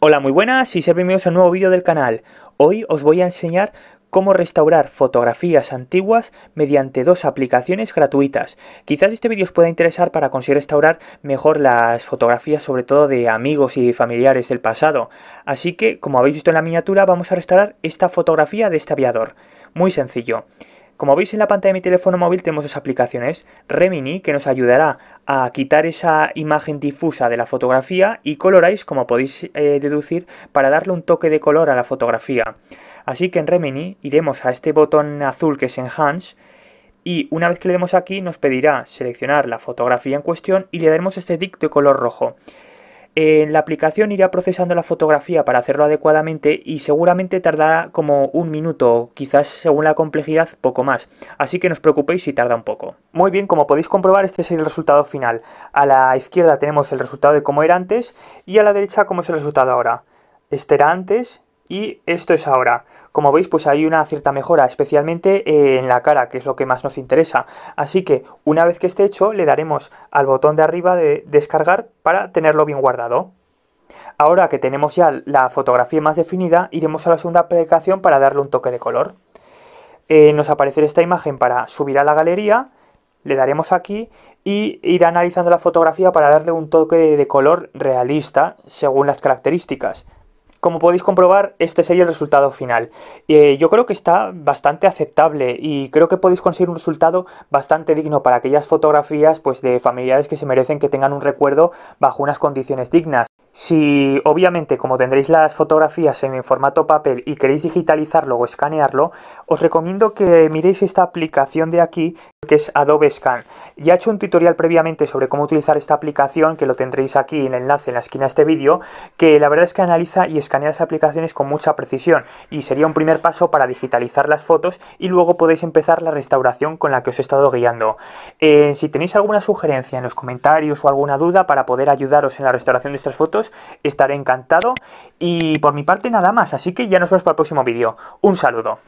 Hola muy buenas y sean bienvenidos a un nuevo vídeo del canal. Hoy os voy a enseñar cómo restaurar fotografías antiguas mediante dos aplicaciones gratuitas. Quizás este vídeo os pueda interesar para conseguir restaurar mejor las fotografías sobre todo de amigos y familiares del pasado. Así que, como habéis visto en la miniatura, vamos a restaurar esta fotografía de este aviador. Muy sencillo. Como veis en la pantalla de mi teléfono móvil tenemos dos aplicaciones, Remini que nos ayudará a quitar esa imagen difusa de la fotografía y Colorize como podéis eh, deducir para darle un toque de color a la fotografía. Así que en Remini iremos a este botón azul que es Enhance y una vez que le demos aquí nos pedirá seleccionar la fotografía en cuestión y le daremos este tick de color rojo. En la aplicación irá procesando la fotografía para hacerlo adecuadamente y seguramente tardará como un minuto, quizás según la complejidad poco más, así que no os preocupéis si tarda un poco. Muy bien, como podéis comprobar este es el resultado final. A la izquierda tenemos el resultado de cómo era antes y a la derecha cómo es el resultado ahora. Este era antes y esto es ahora. Como veis, pues hay una cierta mejora, especialmente eh, en la cara, que es lo que más nos interesa. Así que una vez que esté hecho, le daremos al botón de arriba de descargar para tenerlo bien guardado. Ahora que tenemos ya la fotografía más definida, iremos a la segunda aplicación para darle un toque de color. Eh, nos aparecerá esta imagen para subir a la galería, le daremos aquí y ir analizando la fotografía para darle un toque de color realista según las características. Como podéis comprobar, este sería el resultado final. Eh, yo creo que está bastante aceptable y creo que podéis conseguir un resultado bastante digno para aquellas fotografías pues, de familiares que se merecen que tengan un recuerdo bajo unas condiciones dignas. Si obviamente como tendréis las fotografías en formato papel y queréis digitalizarlo o escanearlo, os recomiendo que miréis esta aplicación de aquí que es Adobe Scan. Ya he hecho un tutorial previamente sobre cómo utilizar esta aplicación, que lo tendréis aquí en el enlace en la esquina de este vídeo, que la verdad es que analiza y escanea las aplicaciones con mucha precisión y sería un primer paso para digitalizar las fotos y luego podéis empezar la restauración con la que os he estado guiando. Eh, si tenéis alguna sugerencia en los comentarios o alguna duda para poder ayudaros en la restauración de estas fotos, estaré encantado. Y por mi parte nada más, así que ya nos vemos para el próximo vídeo. Un saludo.